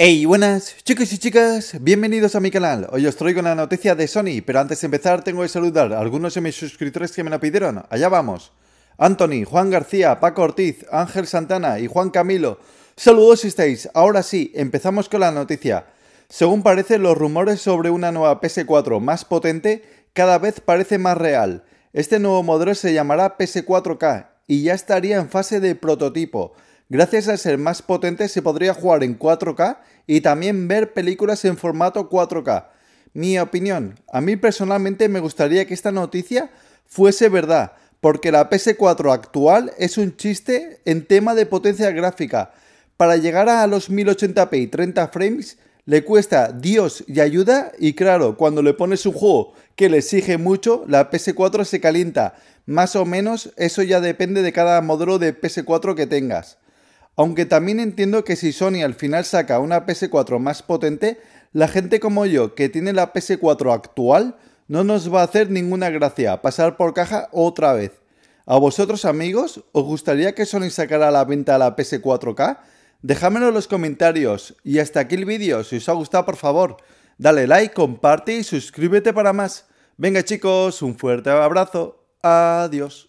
Hey, buenas chicos y chicas, bienvenidos a mi canal. Hoy os traigo una noticia de Sony, pero antes de empezar tengo que saludar a algunos de mis suscriptores que me la pidieron. Allá vamos. Anthony, Juan García, Paco Ortiz, Ángel Santana y Juan Camilo. Saludos si estáis. Ahora sí, empezamos con la noticia. Según parece, los rumores sobre una nueva PS4 más potente cada vez parece más real. Este nuevo modelo se llamará PS4K y ya estaría en fase de prototipo. Gracias a ser más potente se podría jugar en 4K y también ver películas en formato 4K. Mi opinión, a mí personalmente me gustaría que esta noticia fuese verdad, porque la PS4 actual es un chiste en tema de potencia gráfica. Para llegar a los 1080p y 30 frames le cuesta Dios y ayuda y claro, cuando le pones un juego que le exige mucho, la PS4 se calienta. Más o menos eso ya depende de cada modelo de PS4 que tengas. Aunque también entiendo que si Sony al final saca una PS4 más potente, la gente como yo que tiene la PS4 actual no nos va a hacer ninguna gracia pasar por caja otra vez. ¿A vosotros amigos os gustaría que Sony sacara a la venta la PS4K? Déjamelo en los comentarios y hasta aquí el vídeo. Si os ha gustado por favor, dale like, comparte y suscríbete para más. Venga chicos, un fuerte abrazo. Adiós.